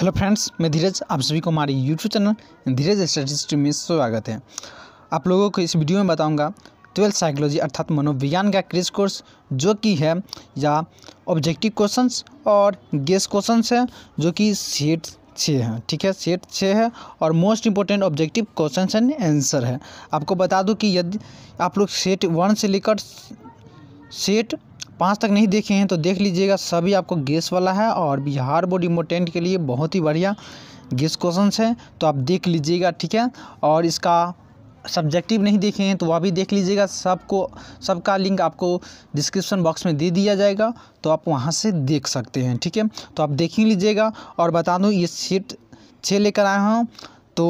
hello friends मैं धीरज आप सभी को हमारे यूट्यूब चैनल धीरज स्टडी में स्वागत है आप लोगों को इस वीडियो में बताऊंगा ट्वेल्थ साइकोलॉजी अर्थात मनोविज्ञान का क्रिज कोर्स जो कि है या ऑब्जेक्टिव क्वेश्चंस और गेस क्वेश्चंस है जो कि सेट छः हैं ठीक है सेट छः है और most important objective question and answer है आपको बता दूँ कि यदि आप लोग सेट वन से लेकर सेट पाँच तक नहीं देखे हैं तो देख लीजिएगा सभी आपको गैस वाला है और बिहार बोर्ड इमोटेंट के लिए बहुत ही बढ़िया गैस क्वेश्चन है तो आप देख लीजिएगा ठीक है और इसका सब्जेक्टिव नहीं देखे हैं तो वह भी देख लीजिएगा सबको सबका लिंक आपको डिस्क्रिप्शन बॉक्स में दे दिया जाएगा तो आप वहाँ से देख सकते हैं ठीक है तो आप देख ही लीजिएगा और बता दूँ ये सीट छः लेकर आया हूँ तो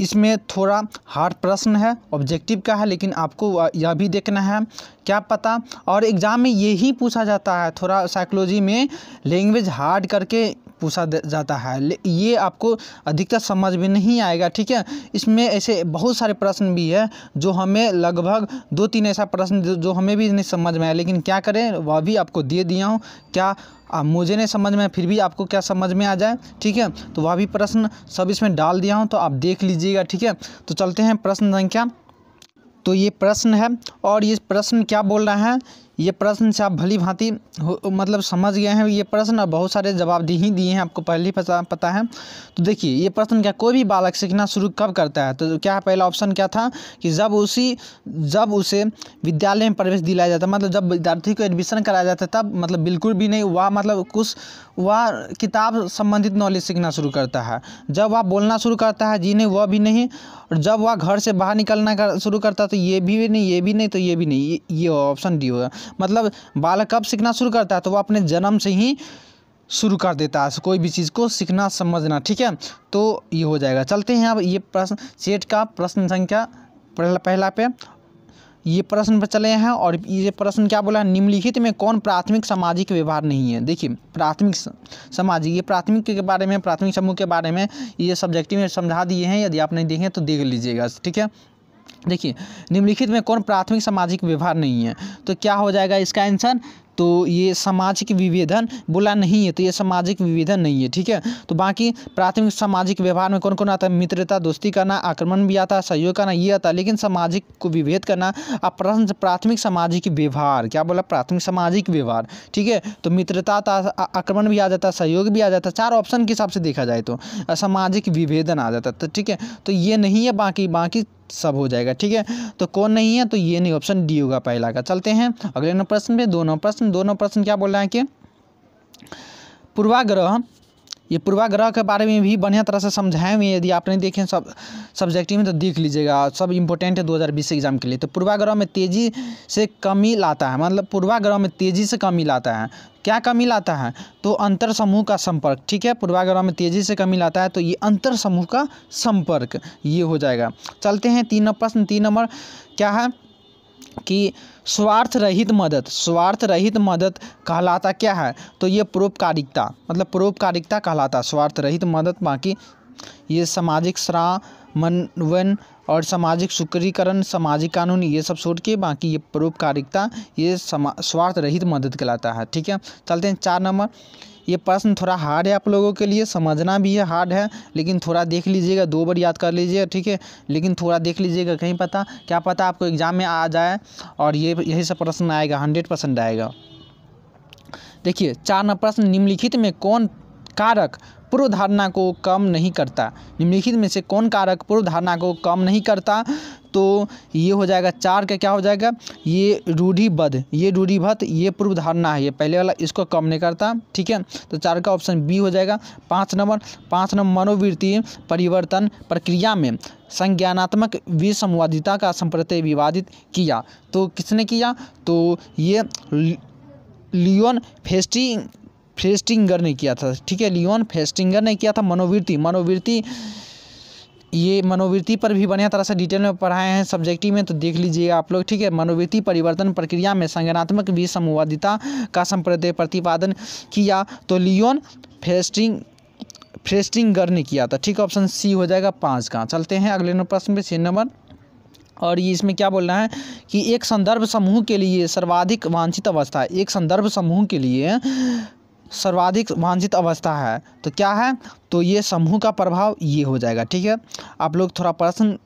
इसमें थोड़ा हार्ड प्रश्न है ऑब्जेक्टिव का है लेकिन आपको यह भी देखना है क्या पता और एग्ज़ाम में यही पूछा जाता है थोड़ा साइकोलॉजी में लैंग्वेज हार्ड करके पूछा जाता है ये आपको अधिकतर समझ में नहीं आएगा ठीक है इसमें ऐसे बहुत सारे प्रश्न भी है जो हमें लगभग दो तीन ऐसा प्रश्न जो हमें भी नहीं समझ में आया लेकिन क्या करें वह भी आपको दे दिया हूँ क्या आ, मुझे नहीं समझ में फिर भी आपको क्या समझ में आ जाए ठीक है तो वह भी प्रश्न सब इसमें डाल दिया हूँ तो आप देख लीजिएगा ठीक है तो चलते हैं प्रश्न संख्या तो ये प्रश्न है और ये प्रश्न क्या बोल रहा है ये प्रश्न से आप भली भांति मतलब समझ गए हैं ये प्रश्न और बहुत सारे जवाब दे ही दिए हैं आपको पहले ही पता पता है तो देखिए ये प्रश्न क्या कोई भी बालक सीखना शुरू कब करता है तो क्या पहला ऑप्शन क्या था कि जब उसी जब उसे विद्यालय में प्रवेश दिलाया जाता मतलब जब विद्यार्थी को एडमिशन कराया जाता है तब मतलब बिल्कुल भी नहीं वह मतलब कुछ वह किताब संबंधित नॉलेज सीखना शुरू करता है जब वह बोलना शुरू करता है जी नहीं वह भी नहीं और जब वह घर से बाहर निकलना शुरू करता है तो ये भी नहीं ये भी नहीं तो ये भी नहीं ये ऑप्शन डी होगा मतलब बालक कब सीखना शुरू करता है तो वह अपने जन्म से ही शुरू कर देता है कोई भी चीज़ को सीखना समझना ठीक है तो ये हो जाएगा चलते हैं अब ये प्रश्न सेठ का प्रश्न संख्या पहला पे ये प्रश्न पर चले हैं और ये प्रश्न क्या बोला है निम्नलिखित में कौन प्राथमिक सामाजिक व्यवहार नहीं है देखिए प्राथमिक सामाजिक ये प्राथमिक के बारे में प्राथमिक समूह के बारे में ये सब्जेक्टिव में समझा दिए हैं यदि आप नहीं देखें तो देख लीजिएगा ठीक है देखिए निम्नलिखित में कौन प्राथमिक सामाजिक व्यवहार नहीं है तो क्या हो जाएगा इसका आंसर तो ये सामाजिक विभेदन बोला नहीं है तो ये सामाजिक विभेदन नहीं है ठीक है तो बाकी प्राथमिक सामाजिक व्यवहार में कौन कौन आता है मित्रता दोस्ती करना आक्रमण भी आता है सहयोग करना ये आता है लेकिन सामाजिक को विभेद करना प्रश्न प्राथमिक सामाजिक व्यवहार क्या बोला प्राथमिक सामाजिक व्यवहार ठीक है तो मित्रता आक्रमण भी आ जाता है सहयोग भी आ जाता है चार ऑप्शन के हिसाब से देखा जाए तो सामाजिक विभेदन आ जाता तो ठीक है तो ये नहीं है बाकी बाकी सब हो जाएगा ठीक है तो कौन नहीं है तो ये नहीं ऑप्शन डी होगा पहला का चलते हैं अगले नंबर प्रश्न पे दोनों प्रश्न दोनों प्रश्न क्या बोल रहे हैं कि पूर्वाग्रह ये पूर्वाग्रह के बारे में भी बढ़िया तरह से समझाए हुए यदि आप नहीं देखें सब सब्जेक्टिव में तो देख लीजिएगा सब इम्पोर्टेंट है 2020 एग्जाम के लिए तो पूर्वाग्रह में तेज़ी से कमी लाता है मतलब पूर्वाग्रह में तेज़ी से कमी लाता है क्या कमी लाता है तो अंतर समूह का संपर्क ठीक है पूर्वाग्रह में तेजी से कमी लाता है तो ये अंतर समूह का संपर्क ये हो जाएगा चलते हैं तीन प्रश्न तीन नंबर क्या है कि स्वार्थ रहित मदद स्वार्थ रहित मदद कहलाता क्या है तो ये परोपकारिकता मतलब परोपकारिकता कहलाता स्वार्थ रहित मदद बाकी ये सामाजिक श्रामन्वयन और सामाजिक सुकरीकरण सामाजिक कानून ये सब छोड़ के बाकी ये परोपकारिकता ये स्वार्थ रहित मदद कहलाता है ठीक है चलते हैं चार नंबर ये प्रश्न थोड़ा हार्ड है आप लोगों के लिए समझना भी है हार्ड है लेकिन थोड़ा देख लीजिएगा दो बार याद कर लीजिएगा ठीक है लेकिन थोड़ा देख लीजिएगा कहीं पता क्या पता आपको एग्ज़ाम में आ जाए और ये यही सब प्रश्न आएगा हंड्रेड परसेंट आएगा देखिए चार नंबर प्रश्न निम्नलिखित में कौन कारक पूर्व धारणा को कम नहीं करता निम्नलिखित में से कौन कारक पूर्व धारणा को कम नहीं करता तो ये हो जाएगा चार का क्या हो जाएगा ये रूढ़िबद्ध ये रूढ़िबद्ध ये पूर्व धारणा है ये पहले वाला इसको कम नहीं करता ठीक है तो चार का ऑप्शन बी हो जाएगा पाँच नंबर पाँच नंबर मनोवृत्ति परिवर्तन प्रक्रिया में संज्ञानात्मक विसंवादिता का संप्रत्यय विवादित किया तो किसने किया तो ये लियोन फेस्टिंग फेस्टिंगर ने किया था ठीक है लियोन फेस्टिंगर ने किया था मनोवृत्ति मनोवृत्ति ये मनोवृत्ति पर भी बढ़िया तरह से डिटेल में पढ़ाए हैं सब्जेक्टिव में तो देख लीजिएगा आप लोग ठीक है मनोवृत्ति परिवर्तन प्रक्रिया में संज्ञानात्मक भी का संप्रदाय प्रतिपादन किया तो लियोन फेस्टिंग फेस्टिंगर ने किया था ठीक ऑप्शन सी हो जाएगा पाँच का चलते हैं अगले प्रश्न पे छः नंबर और ये इसमें क्या बोलना है कि एक संदर्भ समूह के लिए सर्वाधिक वांछित अवस्था एक संदर्भ समूह के लिए सर्वाधिक वांछित अवस्था है तो क्या है तो ये समूह का प्रभाव ये हो जाएगा ठीक है आप लोग थोड़ा प्रश्न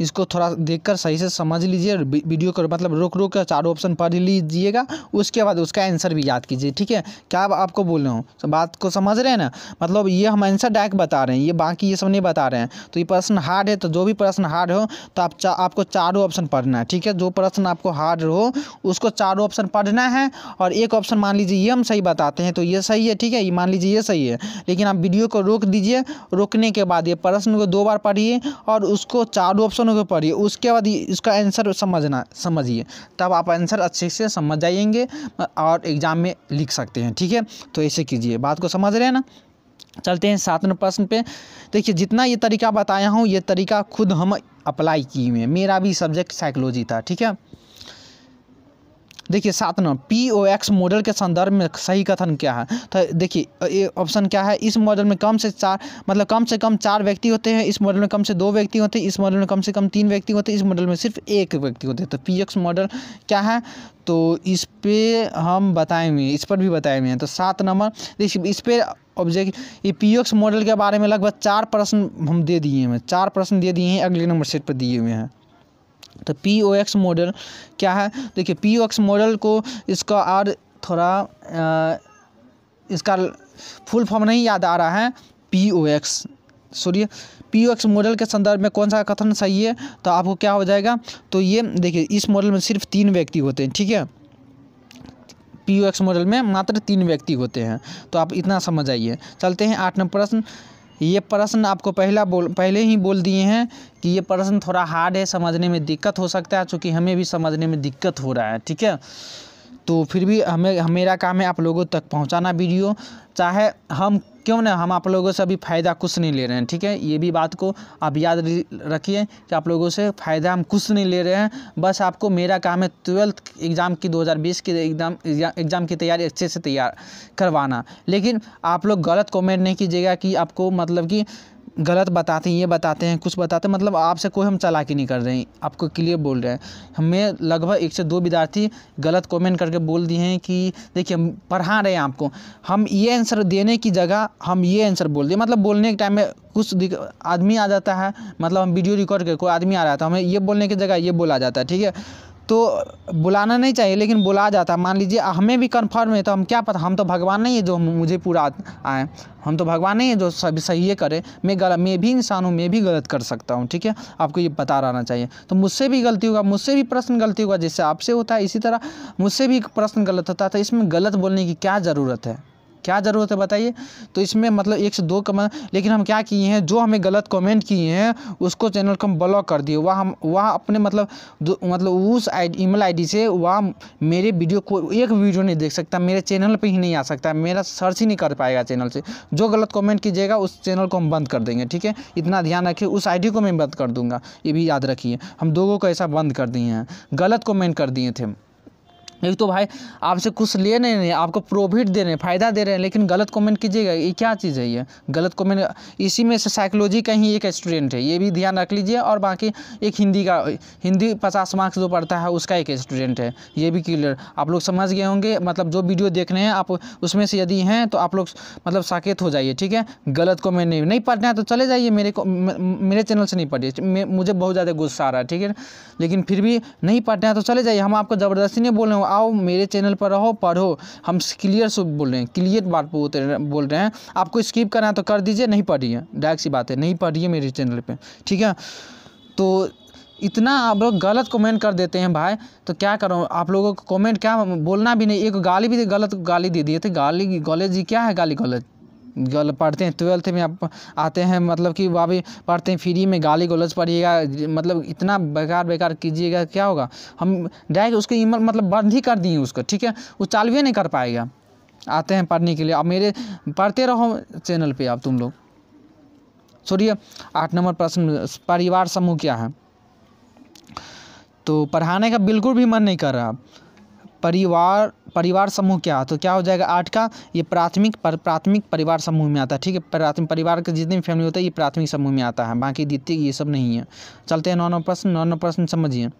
इसको थोड़ा देखकर सही से समझ लीजिए वीडियो को मतलब रोक रोक कर चारों ऑप्शन पढ़ लीजिएगा उसके बाद उसका आंसर भी याद कीजिए ठीक है क्या आपको बोल हो हूँ बात को समझ रहे हैं ना मतलब ये हम आंसर डायरेक्ट बता रहे हैं ये बाकी ये सब नहीं बता रहे हैं तो ये प्रश्न हार्ड है तो जो भी प्रश्न हार्ड हो तो आप चा, आपको चारों ऑप्शन पढ़ना है ठीक है जो प्रश्न आपको हार्ड हो उसको चारों ऑप्शन पढ़ना है और एक ऑप्शन मान लीजिए ये हम सही बताते हैं तो ये सही है ठीक है ये मान लीजिए ये सही है लेकिन आप वीडियो को रोक दीजिए रोकने के बाद ये प्रश्न को दो बार पढ़िए और उसको चारों ऑप्शनों के पढ़िए उसके बाद इसका आंसर समझना समझिए तब आप आंसर अच्छे से समझ जाएंगे और एग्ज़ाम में लिख सकते हैं ठीक है तो ऐसे कीजिए बात को समझ रहे हैं ना चलते हैं सातवें प्रश्न पे देखिए जितना ये तरीका बताया हूँ ये तरीका खुद हम अप्लाई किए हुए हैं मेरा भी सब्जेक्ट साइकोलॉजी था ठीक है देखिए सात number P O X model के संदर्भ में सही कथन क्या है तो देखिए ऑप्शन क्या है इस मॉडल में कम से चार मतलब कम से कम चार व्यक्ति होते हैं इस मॉडल में कम से दो व्यक्ति होते हैं इस मॉडल में कम से कम तीन व्यक्ति होते हैं इस मॉडल में सिर्फ एक व्यक्ति होते हैं तो पी एक्स मॉडल क्या है तो इस पर हम बताए हुए हैं इस पर भी बताए हुए हैं तो सात नंबर देखिए इस पर ऑब्जेक्ट ये पी मॉडल के बारे में लगभग चार प्रश्न हम दे दिए हैं चार प्रश्न दे दिए हैं अगले नंबर सेट पर दिए हुए हैं तो पी ओ एक्स मॉडल क्या है देखिए पी ओ एक्स मॉडल को इसका और थोड़ा आ, इसका फुल फॉर्म नहीं याद आ रहा है P O X sorry P O X model के संदर्भ में कौन सा कथन सही है तो आपको क्या हो जाएगा तो ये देखिए इस मॉडल में सिर्फ तीन व्यक्ति होते हैं ठीक है पी ओ एक्स मॉडल में मात्र तीन व्यक्ति होते हैं तो आप इतना समझ आइए चलते हैं आठ नंबर प्रश्न ये प्रश्न आपको पहला बोल पहले ही बोल दिए हैं कि ये प्रश्न थोड़ा हार्ड है समझने में दिक्कत हो सकता है चूँकि हमें भी समझने में दिक्कत हो रहा है ठीक है तो फिर भी हमें मेरा काम है आप लोगों तक पहुंचाना वीडियो चाहे हम क्यों ना हम आप लोगों से अभी फ़ायदा कुछ नहीं ले रहे हैं ठीक है ये भी बात को आप याद रखिए कि आप लोगों से फ़ायदा हम कुछ नहीं ले रहे हैं बस आपको मेरा काम है ट्वेल्थ एग्ज़ाम की 2020 की एग्ज़ाम एग्ज़ाम की तैयारी अच्छे से तैयार करवाना लेकिन आप लोग गलत कमेंट नहीं कीजिएगा कि आपको मतलब कि गलत बताते हैं ये बताते हैं कुछ बताते हैं मतलब आपसे कोई हम चालाकी नहीं कर रहे हैं आपको क्लियर बोल रहे हैं हमें लगभग एक से दो विद्यार्थी गलत कमेंट करके बोल दिए हैं कि देखिए हम पढ़ा रहे हैं आपको हम ये आंसर देने की जगह हम ये आंसर बोल दिए मतलब बोलने के टाइम में कुछ आदमी आ जाता है मतलब हम वीडियो रिकॉर्ड कर कोई आदमी आ रहा था तो हमें ये बोलने की जगह ये बोला जाता है ठीक है तो बुलाना नहीं चाहिए लेकिन बुला जाता है मान लीजिए हमें भी कन्फर्म है तो हम क्या पता हम तो भगवान नहीं है जो मुझे पूरा आए हम तो भगवान नहीं है जो सब सही है करे मैं गलत मैं भी इंसान हूँ मैं भी गलत कर सकता हूँ ठीक है आपको ये पता रहना चाहिए तो मुझसे भी गलती होगा मुझसे भी प्रश्न गलती होगा जैसे आपसे होता है इसी तरह मुझसे भी प्रश्न गलत होता है तो इसमें गलत बोलने की क्या ज़रूरत है क्या ज़रूरत है बताइए तो इसमें मतलब एक से दो कम लेकिन हम क्या किए हैं जो हमें गलत कमेंट किए हैं उसको चैनल को हम ब्लॉक कर दिए वह हम वह अपने मतलब मतलब उस आई ईमेल आईडी से वह मेरे वीडियो को एक वीडियो नहीं देख सकता मेरे चैनल पे ही नहीं आ सकता मेरा सर्च ही नहीं कर पाएगा चैनल से जो गलत कॉमेंट कीजिएगा उस चैनल को हम बंद कर देंगे ठीक है इतना ध्यान रखिए उस आई को मैं बंद कर दूँगा ये भी याद रखिए हम दो को ऐसा बंद कर दिए हैं गलत कमेंट कर दिए थे एक तो भाई आपसे कुछ ले नहीं रहे आपको प्रॉफिट दे रहे हैं फ़ायदा दे रहे हैं लेकिन गलत कमेंट कीजिएगा ये क्या चीज़ है ये गलत कमेंट इसी में से साइकोलॉजी का ही एक स्टूडेंट है ये भी ध्यान रख लीजिए और बाकी एक हिंदी का हिंदी पचास मार्क्स जो पढ़ता है उसका एक स्टूडेंट है ये भी क्लियर आप लोग समझ गए होंगे मतलब जो वीडियो देख रहे हैं आप उसमें से यदि हैं तो आप लोग मतलब साकेत हो जाइए ठीक है गलत कॉमेंट नहीं नहीं पढ़ना है तो चले जाइए मेरे को मेरे चैनल से नहीं पढ़िए मुझे बहुत ज़्यादा गुस्सा आ रहा है ठीक है लेकिन फिर भी नहीं पढ़ना है तो चले जाइए हम आपको ज़बरदस्ती नहीं बोल रहे हो आओ मेरे चैनल पर रहो पढ़ो हम क्लियर से बोल रहे हैं क्लियर बात बोल रहे हैं आपको स्किप करना है तो कर दीजिए नहीं पढ़िए डायरेक्ट सी बात है नहीं पढ़िए मेरे चैनल पर ठीक है तो इतना आप लोग गलत कमेंट कर देते हैं भाई तो क्या करो आप लोगों को कमेंट क्या बोलना भी नहीं एक गाली भी गलत गाली दे दिए थे गाली गॉलेज जी क्या है गाली गलत गल पढ़ते हैं ट्वेल्थ में आप आते हैं मतलब कि वह भी पढ़ते हैं फ्री में गाली गलौज पढ़िएगा मतलब इतना बेकार बेकार कीजिएगा क्या होगा हम डायरेक्ट उसकी ईमर मतलब बंद ही कर दिए उसको ठीक है वो चालू ही नहीं कर पाएगा आते हैं पढ़ने के लिए अब मेरे पढ़ते रहो चैनल पर आप तुम लोग छोड़िए आठ नंबर प्रश्न परिवार समूह क्या है तो पढ़ाने का बिल्कुल भी मन नहीं कर रहा परिवार परिवार समूह क्या तो क्या हो जाएगा आठ का ये प्राथमिक पर प्राथमिक परिवार समूह में आता है ठीक है प्राथमिक परिवार के जितने भी फैमिली होते हैं ये प्राथमिक समूह में आता है बाकी द्वितीय ये सब नहीं है चलते हैं नौ नौ प्रश्न नौ नौ प्रश्न समझिए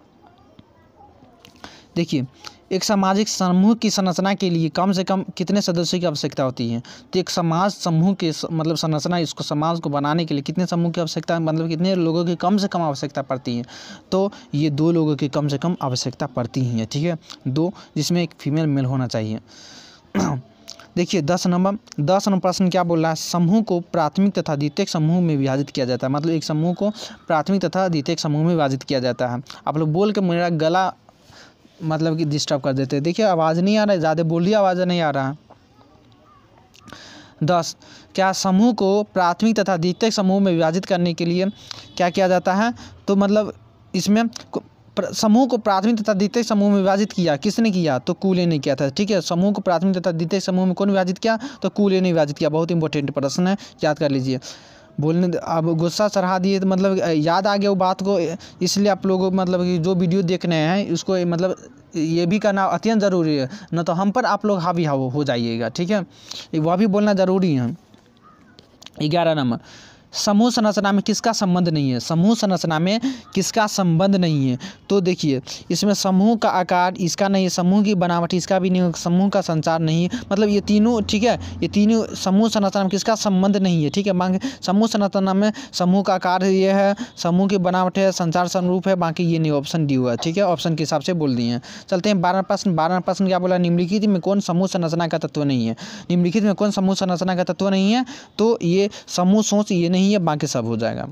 देखिए एक सामाजिक समूह की संरचना के लिए कम से कम कितने सदस्यों की आवश्यकता होती है तो एक समाज समूह के मतलब संरचना इसको समाज को बनाने के लिए कितने समूह की आवश्यकता मतलब कितने लोगों की कम से कम आवश्यकता पड़ती है तो ये दो लोगों की कम से कम आवश्यकता पड़ती है ठीक है दो जिसमें एक फीमेल मेल होना चाहिए देखिए दस नंबर दस नंबर प्रश्न क्या बोल रहा है समूह को प्राथमिक तथा द्वितीय समूह में विभाजित किया जाता है मतलब एक समूह को प्राथमिक तथा द्वितीय समूह में विभाजित किया जाता है आप लोग बोल के मेरा गला मतलब कि डिस्टर्ब कर देते हैं देखिए आवाज़ नहीं आ रहा है ज़्यादा बोलिए आवाज़ नहीं आ रहा है दस क्या समूह को प्राथमिक तथा द्वितीयक समूह में विभाजित करने के लिए क्या किया जाता है तो मतलब इसमें समूह को प्राथमिक तथा द्वितीय समूह में विभाजित किया किसने किया तो कूले ने किया था ठीक है समूह को प्राथमिक तथा द्वितीय समूह में कौन विभाजित किया तो कूले ने विभाजित किया बहुत इंपॉर्टेंट प्रश्न है याद कर लीजिए बोलने अब गुस्सा चढ़ा दिए तो मतलब याद आ गया वो बात को इसलिए आप लोगों मतलब कि जो वीडियो देख रहे हैं उसको मतलब ये भी करना अत्यंत ज़रूरी है न तो हम पर आप लोग हावी हाव हो जाइएगा ठीक है वह भी बोलना ज़रूरी है ग्यारह नंबर समूह संरचना में किसका संबंध नहीं है समूह संरचना में किसका संबंध नहीं है तो देखिए इसमें समूह का आकार इसका नहीं है समूह की बनावट इसका भी नहीं समूह का संचार नहीं मतलब ये तीनों ठीक है ये तीनों समूह संरचना में किसका संबंध नहीं है ठीक है बाकी समूह संरचना में समूह का आकार ये है समूह की बनावट है संचार स्वरूप है बाकी ये नहीं ऑप्शन डी हुआ है ठीक है ऑप्शन के हिसाब से बोल दिए चलते हैं बारह प्रश्न बारह प्रश्न क्या बोला निम्नलिखित में कौन समूह संरचना का तत्व नहीं है निम्नलिखित में कौन समूह संरचना का तत्व नहीं है तो ये समूह सोच ये नहीं नहीं है बाकी सब हो जाएगा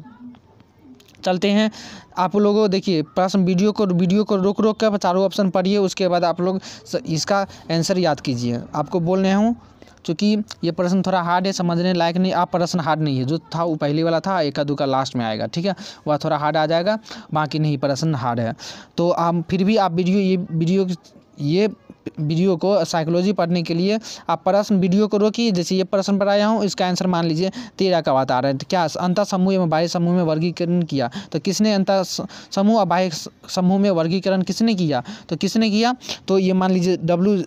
चलते हैं आप लोगों देखिए प्रश्न वीडियो को वीडियो को रोक रोक कर चारों ऑप्शन पढ़िए उसके बाद आप लोग इसका आंसर याद कीजिए आपको बोल रहे हूँ चूँकि ये प्रश्न थोड़ा हार्ड है समझने लायक नहीं आप प्रश्न हार्ड नहीं है जो था वो पहले वाला था एक दू का लास्ट में आएगा ठीक है वह थोड़ा हार्ड आ जाएगा बाकी नहीं प्रश्न हार्ड है तो आप फिर भी आप वीडियो ये वीडियो ये वीडियो को साइकोलॉजी पढ़ने के लिए आप प्रश्न वीडियो को रोकिए जैसे ये प्रश्न पढ़ाया हूँ इसका आंसर मान लीजिए तेरह का बात आ रहा है तो क्या अंतर समूह एवं बाह्य समूह में वर्गीकरण किया तो किसने अंतर समूह और बाह्य समूह में वर्गीकरण किसने किया तो किसने किया तो ये मान लीजिए डब्ल्यू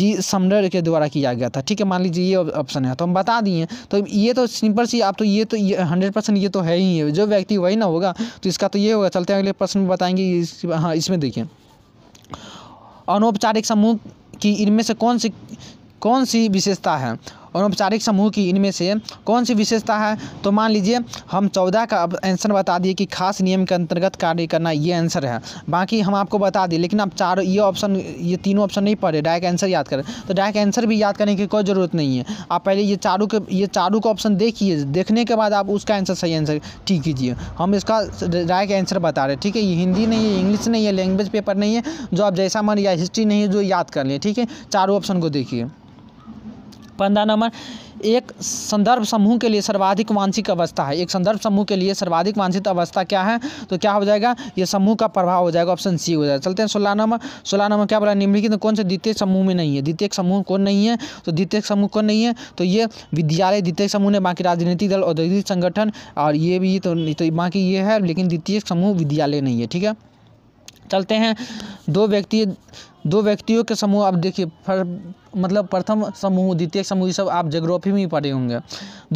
जी समर के द्वारा किया गया था ठीक है मान लीजिए ये ऑप्शन है तो हम बता दिए तो ये तो सिंपल सी आप तो ये तो हंड्रेड परसेंट ये तो है ही है जो व्यक्ति वही ना होगा तो इसका तो ये होगा चलते अगले प्रश्न में बताएंगे हाँ इसमें देखिए अनौपचारिक समूह की इनमें से कौन सी कौन सी विशेषता है अनौपचारिक समूह की इनमें से कौन सी विशेषता है तो मान लीजिए हम चौदह का आंसर बता दिए कि खास नियम के अंतर्गत कार्य करना ये आंसर है बाकी हम आपको बता दिए लेकिन आप चार ये ऑप्शन ये तीनों ऑप्शन नहीं पढ़े डायरेक्ट आंसर याद करें तो डायरेक्ट आंसर भी याद करने की कोई ज़रूरत नहीं है आप पहले ये चारों के ये चारों का ऑप्शन देखिए देखने के बाद आप उसका आंसर सही आंसर ठीक कीजिए हम इसका डायरेक्ट आंसर बता रहे हैं ठीक है ये हिंदी नहीं है इंग्लिश नहीं है लैंग्वेज पेपर नहीं है जो आप जैसा मन या हिस्ट्री नहीं है जो याद कर लें ठीक है चारों ऑप्शन को देखिए पंद्रह नंबर एक संदर्भ समूह के लिए सर्वाधिक वांछित अवस्था है एक संदर्भ समूह के लिए सर्वाधिक वांछित अवस्था क्या है तो क्या हो जाएगा ये समूह का प्रभाव हो जाएगा ऑप्शन सी हो जाएगा चलते हैं सोलह नंबर सोलह नंबर क्या बोला निम्नलिखित कौन से द्वितीय समूह में नहीं है द्वितीय समूह कौन नहीं है तो द्वितीय समूह कौन नहीं है तो ये विद्यालय द्वितीय समूह ने बाकी राजनीतिक दल औद्योगिक संगठन और ये भी तो, तो बाकी ये है लेकिन द्वितीय समूह विद्यालय नहीं है ठीक है चलते हैं दो व्यक्ति दो व्यक्तियों के समूह आप देखिए मतलब प्रथम समूह द्वितीय समूह सब आप जोग्राफी में ही पढ़े होंगे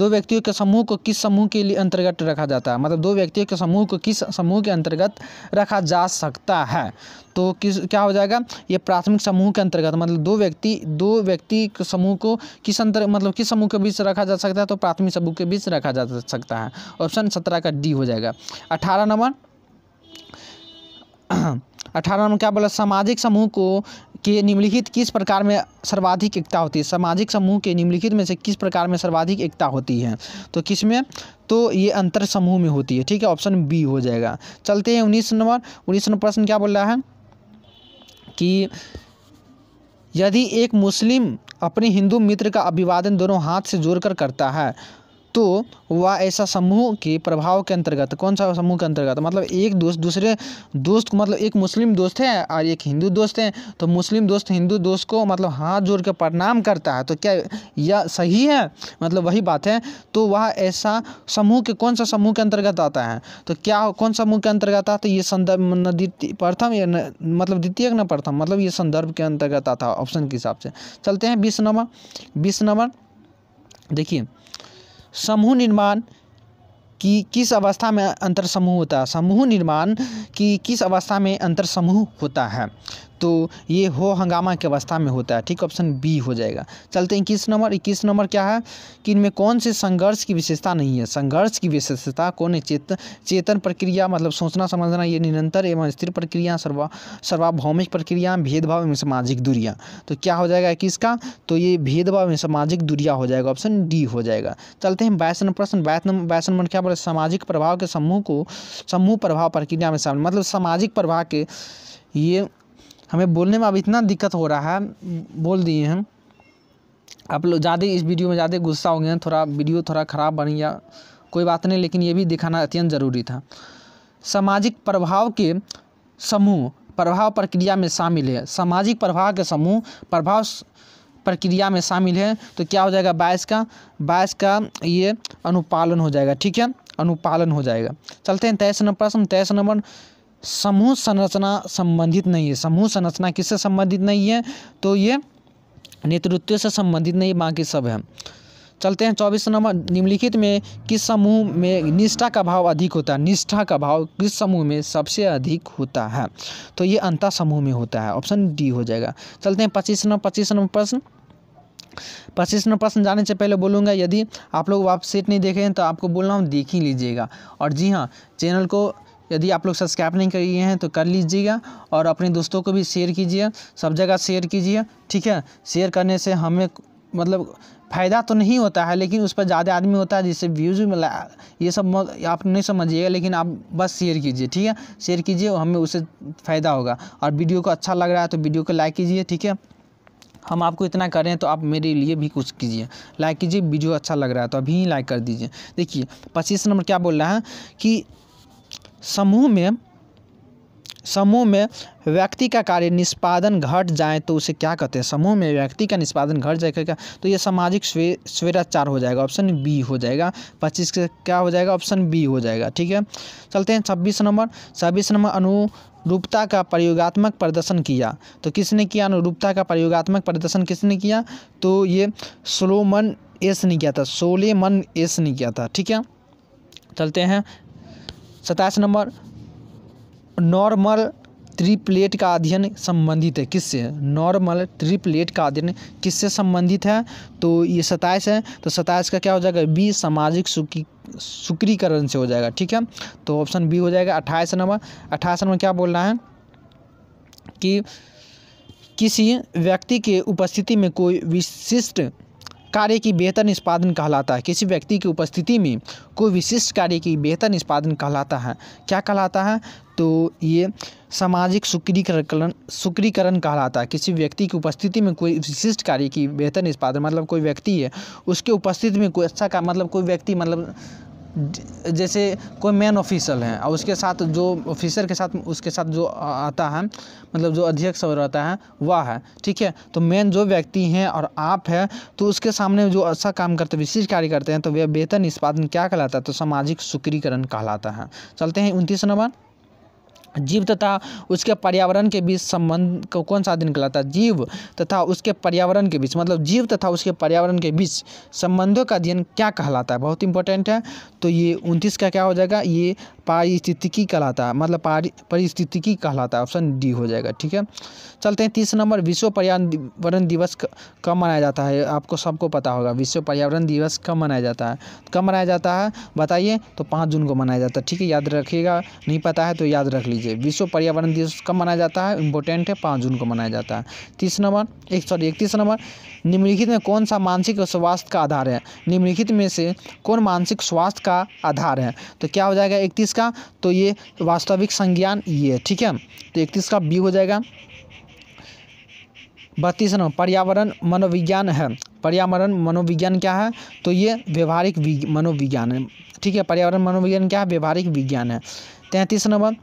दो व्यक्तियों के समूह को किस समूह के लिए अंतर्गत रखा जाता है मतलब दो व्यक्तियों के समूह को किस समूह के अंतर्गत रखा जा सकता है तो किस क्या हो जाएगा ये प्राथमिक समूह के अंतर्गत मतलब दो व्यक्ति दो व्यक्ति समूह को किस अंतर मतलब किस समूह के बीच रखा जा सकता है तो प्राथमिक समूह के बीच रखा जा सकता है ऑप्शन सत्रह का डी हो जाएगा अठारह नंबर अठारह में क्या बोला सामाजिक समूह को के निम्नलिखित किस प्रकार में सर्वाधिक एकता होती है सामाजिक समूह के निम्नलिखित में से किस प्रकार में सर्वाधिक एकता होती है तो किस में तो ये अंतर समूह में होती है ठीक है ऑप्शन बी हो जाएगा चलते हैं उन्नीस नंबर उन्नीस नंबर प्रश्न क्या बोल रहा है कि यदि एक मुस्लिम अपने हिंदू मित्र का अभिवादन दोनों हाथ से जोड़कर करता है तो वह ऐसा समूह के प्रभाव के अंतर्गत कौन सा समूह के अंतर्गत मतलब एक दोस्त दूसरे दोस्त को मतलब एक मुस्लिम दोस्त है और एक हिंदू दोस्त है तो मुस्लिम दोस्त हिंदू दोस्त को मतलब हाथ जोड़ के प्रणाम करता है तो क्या यह सही है मतलब वही बात है तो वह ऐसा समूह के कौन सा समूह के अंतर्गत आता है तो क्या कौन समूह के अंतर्गत आता है तो ये संदर्भ प्रथम या मतलब द्वितीय न प्रथम मतलब ये संदर्भ के अंतर्गत आता है ऑप्शन के हिसाब से चलते हैं बीस नंबर बीस नंबर देखिए समूह निर्माण की किस अवस्था में अंतर समूह होता है समूह निर्माण की किस अवस्था में अंतर समूह होता है तो ये हो हंगामा की अवस्था में होता है ठीक ऑप्शन बी हो जाएगा चलते हैं इक्कीस नंबर इक्कीस नंबर क्या है कि इनमें कौन से संघर्ष की विशेषता नहीं है संघर्ष की विशेषता कौन है चेतन चेतन प्रक्रिया मतलब सोचना समझना ये निरंतर एवं स्थिर प्रक्रिया सर्वा सर्वाभौमिक प्रक्रिया भेदभाव एवं सामाजिक दूरियाँ तो क्या हो जाएगा इक्कीस का तो ये भेदभाव एवं सामाजिक दूरिया हो जाएगा ऑप्शन डी हो जाएगा चलते हैं बाईस नंबर प्रश्न बाईस नंबर बाईस नंबर क्या बोले सामाजिक प्रभाव के समूह को समूह प्रभाव प्रक्रिया में शामिल मतलब सामाजिक प्रभाव के ये हमें बोलने में अब इतना दिक्कत हो रहा है बोल दिए हम आप लोग ज़्यादा इस वीडियो में ज़्यादा गुस्सा हो गए हैं थोड़ा वीडियो थोड़ा ख़राब बन गया कोई बात नहीं लेकिन ये भी दिखाना अत्यंत ज़रूरी था सामाजिक प्रभाव के समूह प्रभाव प्रक्रिया में शामिल है सामाजिक प्रभाव के समूह प्रभाव प्रक्रिया में शामिल है तो क्या हो जाएगा बायस का बायस का ये अनुपालन हो जाएगा ठीक है अनुपालन हो जाएगा चलते हैं तेईस नंबर प्रश्न तेईस नंबर समूह संरचना संबंधित नहीं है समूह संरचना किससे संबंधित नहीं है तो ये नेतृत्व से संबंधित नहीं बाकी सब है चलते हैं चौबीस नंबर निम्नलिखित में किस समूह में निष्ठा का भाव अधिक होता है निष्ठा का भाव किस समूह में सबसे अधिक होता है तो ये अंता समूह में होता है ऑप्शन डी हो जाएगा चलते हैं पच्चीस नंबर पच्चीस नंबर प्रश्न पच्चीस नंबर प्रश्न जाने से पहले बोलूँगा यदि आप लोग वापस सेट नहीं देखे हैं तो आपको बोल रहा हूँ देख ही लीजिएगा और जी हाँ चैनल को यदि आप लोग सब्सक्राइब नहीं किए हैं तो कर लीजिएगा और अपने दोस्तों को भी शेयर कीजिए सब जगह शेयर कीजिए ठीक है शेयर करने से हमें मतलब फ़ायदा तो नहीं होता है लेकिन उस पर ज़्यादा आदमी होता है जिससे व्यूज भी मिला ये सब आप नहीं समझिएगा लेकिन आप बस शेयर कीजिए ठीक है शेयर कीजिए और हमें उससे फ़ायदा होगा और वीडियो को अच्छा लग रहा है तो वीडियो को लाइक कीजिए ठीक है हम आपको इतना कर रहे हैं तो आप मेरे लिए भी कुछ कीजिए लाइक कीजिए वीडियो अच्छा लग रहा है तो अभी ही लाइक कर दीजिए देखिए पच्चीस नंबर क्या बोल रहा है कि समूह में समूह में व्यक्ति का कार्य निष्पादन घट जाए तो उसे क्या कहते हैं समूह में व्यक्ति का निष्पादन घट जाएगा तो ये सामाजिक स्वे स्वेराचार हो जाएगा ऑप्शन बी हो जाएगा पच्चीस का क्या हो जाएगा ऑप्शन बी हो जाएगा ठीक है चलते हैं छब्बीस नंबर छब्बीस नंबर अनु रूपता का प्रयोगात्मक प्रदर्शन किया तो किसने किया अनुरूपता का प्रयोगात्मक प्रदर्शन किसने किया तो ये सोलोमन एस ने किया था सोलेमन एस ने किया था ठीक है चलते हैं सताईस नंबर नॉर्मल ट्रिपलेट का अध्ययन संबंधित है किससे नॉर्मल ट्रिपलेट का अध्ययन किससे संबंधित है तो ये सताइस है तो सताइस का क्या हो जाएगा बी सामाजिक सुखी सुक्रीकरण से हो जाएगा ठीक है तो ऑप्शन बी हो जाएगा अट्ठाईस नंबर अट्ठाईस नंबर क्या बोल रहा है कि किसी व्यक्ति के उपस्थिति में कोई विशिष्ट कार्य की बेहतर निष्पादन कहलाता है किसी व्यक्ति की उपस्थिति में कोई विशिष्ट कार्य की बेहतर निष्पादन कहलाता है क्या कहलाता है तो ये सामाजिक सुक्रीकरण सुक्रीकरण कहलाता है किसी व्यक्ति की उपस्थिति में कोई विशिष्ट कार्य की बेहतर निष्पादन मतलब कोई व्यक्ति है उसके उपस्थिति में कोई अच्छा का मतलब कोई व्यक्ति मतलब जैसे कोई मेन ऑफिसर है और उसके साथ जो ऑफिसर के साथ उसके साथ जो आता है मतलब जो अध्यक्ष रहता है वह है ठीक है तो मेन जो व्यक्ति हैं और आप है तो उसके सामने जो अच्छा काम करते विशेष कार्य करते हैं तो वह वेतन निष्पादन क्या कहलाता है तो सामाजिक सुक्रीकरण कहलाता है चलते हैं उनतीस नंबर जीव तथा उसके पर्यावरण के बीच संबंध को कौन सा अध्ययन कहलाता है जीव तथा उसके पर्यावरण के बीच मतलब जीव तथा उसके पर्यावरण के बीच संबंधों का अध्ययन क्या कहलाता है बहुत इंपॉर्टेंट है तो ये उनतीस का क्या हो जाएगा ये पारिस्थितिकी कहलाता है मतलब पारिस्थितिकी कहलाता है ऑप्शन डी हो जाएगा ठीक है चलते हैं तीस नंबर विश्व पर्यावरण दिवस कब मनाया जाता है आपको सबको पता होगा विश्व पर्यावरण दिवस कब मनाया जाता है कब मनाया जाता है बताइए तो पाँच जून को मनाया जाता है ठीक है याद रखिएगा नहीं पता है तो याद रख लीजिए विश्व पर्यावरण दिवस कब मनाया जाता है इंपॉर्टेंट है पाँच जून को मनाया जाता है तीस नंबर एक सॉरी इकतीस नंबर निम्नलिखित में कौन सा मानसिक स्वास्थ्य का आधार है निम्नलिखित में से कौन मानसिक स्वास्थ्य का आधार है तो क्या हो जाएगा इकतीस इकतीस का तो ये वास्तविक संज्ञान ये ठीक है तो इकतीस का बी हो जाएगा बत्तीस नंबर पर्यावरण मनोविज्ञान है पर्यावरण मनोविज्ञान क्या है तो ये व्यवहारिक मनोविज्ञान है ठीक है पर्यावरण मनोविज्ञान क्या है व्यवहारिक विज्ञान है तैंतीस नंबर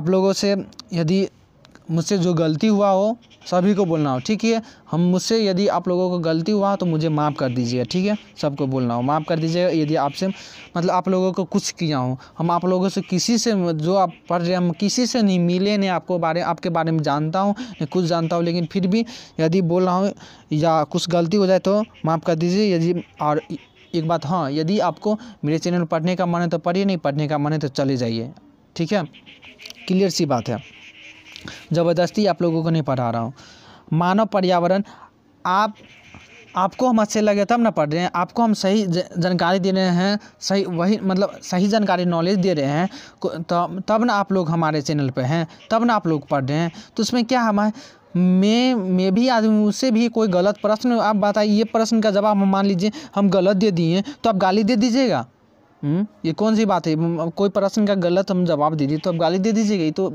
आप लोगों से यदि मुझसे जो गलती हुआ हो सभी को बोलना हो ठीक है हम मुझसे यदि आप लोगों को गलती हुआ तो मुझे माफ़ कर दीजिएगा ठीक है सबको बोलना हो माफ़ कर दीजिएगा यदि आपसे मतलब आप लोगों को कुछ किया हो हम आप लोगों से किसी से जो आप पढ़ रहे हैं हम किसी से नहीं मिले नहीं आपको बारे आपके बारे में जानता हूँ नहीं कुछ जानता हूँ लेकिन फिर भी यदि बोल रहा हूँ या कुछ गलती हो जाए तो माफ़ कर दीजिए यदि और एक बात हाँ यदि आपको मेरे चैनल पढ़ने का मन है तो पढ़िए नहीं पढ़ने का मन है तो चले जाइए ठीक है क्लियर सी बात है ज़बरदस्ती आप लोगों को नहीं पढ़ा रहा हूँ मानव पर्यावरण आप आपको हम अच्छे लगे तब ना पढ़ रहे हैं आपको हम सही जानकारी दे रहे हैं सही वही मतलब सही जानकारी नॉलेज दे रहे हैं तब तो, तब ना आप लोग हमारे चैनल पे हैं तब ना आप लोग पढ़ रहे हैं तो उसमें क्या हमारे मैं मैं भी आदमी उससे भी कोई गलत प्रश्न आप बताइए ये प्रश्न का जवाब मान लीजिए हम गलत दे दिए तो आप गाली दे दीजिएगा ये कौन सी बात है कोई प्रश्न का गलत हम जवाब दे दिए तो आप गाली दे दीजिएगी तो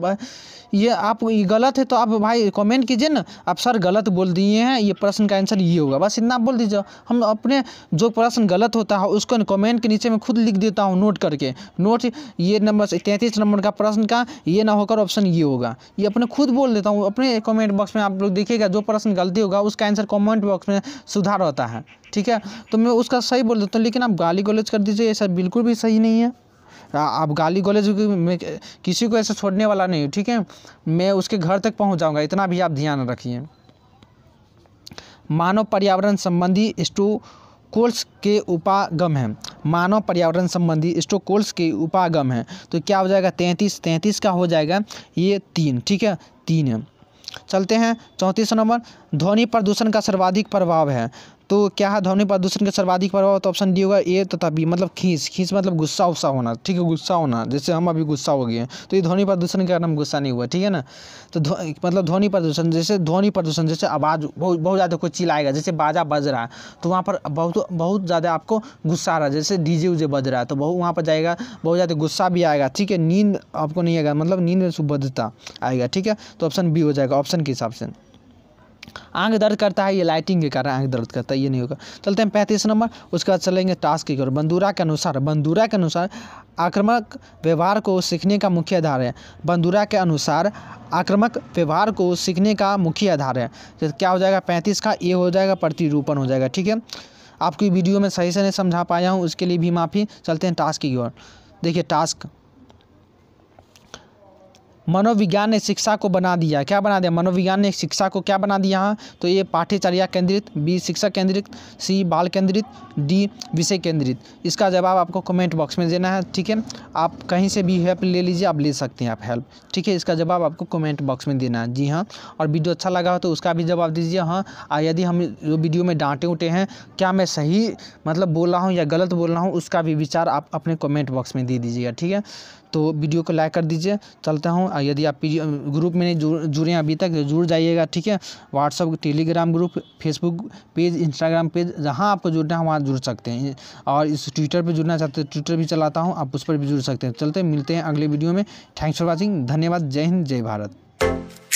ये आप ये गलत है तो आप भाई कमेंट कीजिए ना आप सर गलत बोल दिए हैं ये प्रश्न का आंसर ये होगा बस इतना बोल दीजिए हम अपने जो प्रश्न गलत होता है उसको कमेंट के नीचे मैं खुद लिख देता हूँ नोट करके नोट ये नंबर तैंतीस नंबर का प्रश्न का ये ना होकर ऑप्शन ये होगा ये अपने खुद बोल देता हूँ अपने कॉमेंट बॉक्स में आप लोग देखिएगा जो प्रश्न गलती होगा उसका आंसर कॉमेंट बॉक्स में सुधार होता है ठीक है तो मैं उसका सही बोल देता हूँ लेकिन आप गाली गलोज कर दीजिए ये सर बिल्कुल बिल्कुल भी सही नहीं है आप गाली गलौज में किसी को ऐसे छोड़ने वाला नहीं हूँ ठीक है मैं उसके घर तक पहुँच जाऊँगा इतना भी आप ध्यान रखिए मानव पर्यावरण संबंधी स्टोकोल्स के उपागम हैं मानव पर्यावरण संबंधी स्टोकोल्स के उपागम हैं तो क्या हो जाएगा तैंतीस तैंतीस का हो जाएगा ये तीन ठीक है तीन है चलते हैं चौंतीस नंबर ध्वनि प्रदूषण का सर्वाधिक प्रभाव है तो क्या है ध्वनि प्रदूषण के सर्वाधिक प्रभाव तो ऑप्शन डी होगा ए तथा बी मतलब खींच खींच मतलब गुस्सा उस्सा होना ठीक है गुस्सा होना जैसे हम अभी गुस्सा हो गए तो ये ध्वनि प्रदूषण के कारण हम गुस्सा नहीं हुआ ठीक है ना तो मतलब ध्वनि प्रदूषण जैसे ध्वनि प्रदूषण जैसे आवाज़ बहुत बहुत ज़्यादा कोई चिल्लाएगा जैसे बाजा बज रहा है तो वहाँ पर बहुत बहुत ज़्यादा आपको गुस्सा आ रहा है जैसे डीजे उजे बज रहा है तो बहुत वहाँ पर जाएगा बहुत ज़्यादा गुस्सा भी आएगा ठीक है नींद आपको नहीं आएगा मतलब नींद सुबद्धता आएगा ठीक है तो ऑप्शन बी हो जाएगा ऑप्शन के हिसाब से आँख दर्द करता है ये लाइटिंग के कारण आँख दर्द करता है ये नहीं होगा चलते हैं पैंतीस नंबर उसके बाद चलेंगे टास्क की ओर बंदूरा के अनुसार बंदूरा के अनुसार आक्रामक व्यवहार को सीखने का मुख्य आधार है बंदूरा के अनुसार आक्रामक व्यवहार को सीखने का मुख्य आधार है तो क्या हो जाएगा पैंतीस का ये हो जाएगा प्रतिरूपण हो जाएगा ठीक है आपकी वीडियो में सही से नहीं समझा पाया हूँ उसके लिए भी माफ़ी चलते हैं टास्क की ओर देखिए टास्क मनोविज्ञान ने शिक्षा को बना दिया क्या बना दिया मनोविज्ञान ने शिक्षा को क्या बना दिया हाँ तो ये पाठ्यचर्या केंद्रित बी शिक्षा केंद्रित सी बाल केंद्रित डी विषय केंद्रित इसका जवाब आपको कमेंट बॉक्स में देना है ठीक है आप कहीं से भी हेल्प ले लीजिए आप ले सकते हैं आप हेल्प ठीक है इसका जवाब आपको कमेंट बॉक्स में देना है जी हाँ और वीडियो अच्छा लगा हो तो उसका भी जवाब दीजिए हाँ और यदि हम जो वीडियो में डांटे उटे हैं क्या मैं सही मतलब बोल रहा हूँ या गलत बोल रहा हूँ उसका भी विचार आप अपने कमेंट बॉक्स में दे दीजिएगा ठीक है तो वीडियो को लाइक कर दीजिए चलता हूँ यदि आप पी ग्रुप में नहीं जुड़ जुड़े अभी तक तो जुड़ जाइएगा ठीक है WhatsApp Telegram group Facebook page Instagram page जहाँ आपको जुड़ना है वहाँ जुड़ सकते हैं और इस ट्विटर पर जुड़ना चाहते हैं ट्विटर भी चलाता हूँ आप उस पर भी जुड़ सकते हैं चलते मिलते हैं अगले वीडियो में थैंक्स फॉर वॉचिंग धन्यवाद जय हिंद जय भारत